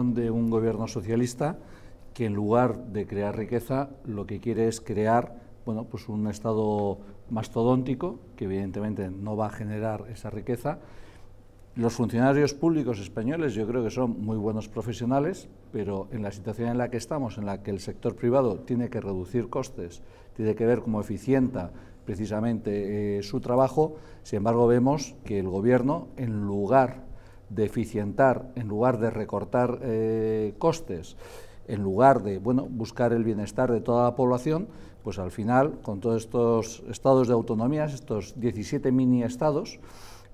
de un gobierno socialista que en lugar de crear riqueza lo que quiere es crear bueno, pues un estado mastodóntico que evidentemente no va a generar esa riqueza. Los funcionarios públicos españoles yo creo que son muy buenos profesionales, pero en la situación en la que estamos, en la que el sector privado tiene que reducir costes, tiene que ver cómo eficienta precisamente eh, su trabajo, sin embargo vemos que el gobierno en lugar deficientar en lugar de recortar eh, costes, en lugar de bueno, buscar el bienestar de toda la población, pues al final, con todos estos estados de autonomías, estos 17 mini estados,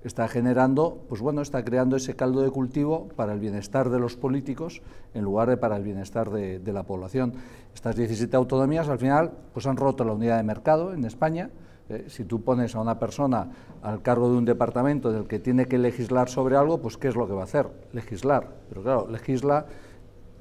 está generando, pues bueno, está creando ese caldo de cultivo para el bienestar de los políticos en lugar de para el bienestar de, la población. Estas 17 autonomías al final pues han roto la unidad de mercado en España, eh, si tú pones a una persona al cargo de un departamento del que tiene que legislar sobre algo, pues ¿qué es lo que va a hacer? Legislar. Pero claro, legisla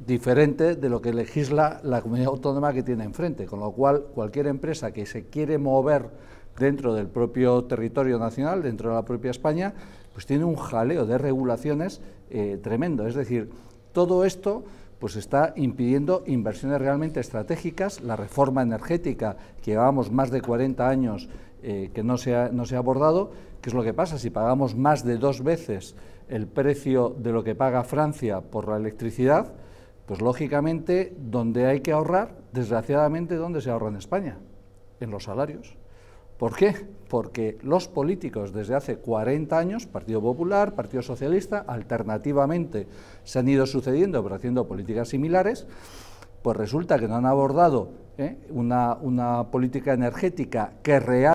diferente de lo que legisla la comunidad autónoma que tiene enfrente, con lo cual cualquier empresa que se quiere mover dentro del propio territorio nacional, dentro de la propia España, pues tiene un jaleo de regulaciones eh, tremendo. Es decir, todo esto pues está impidiendo inversiones realmente estratégicas, la reforma energética, que llevamos más de 40 años eh, que no se, ha, abordado, ¿qué es lo que pasa si pagamos más de dos veces el precio de lo que paga Francia por la electricidad, pues lógicamente donde hay que ahorrar, desgraciadamente, donde se ahorra en España? En los salarios. ¿Por qué? Porque los políticos desde hace 40 años, Partido Popular, Partido Socialista, alternativamente se han ido sucediendo pero haciendo políticas similares, pues resulta que no han abordado ¿eh? una, una política energética que real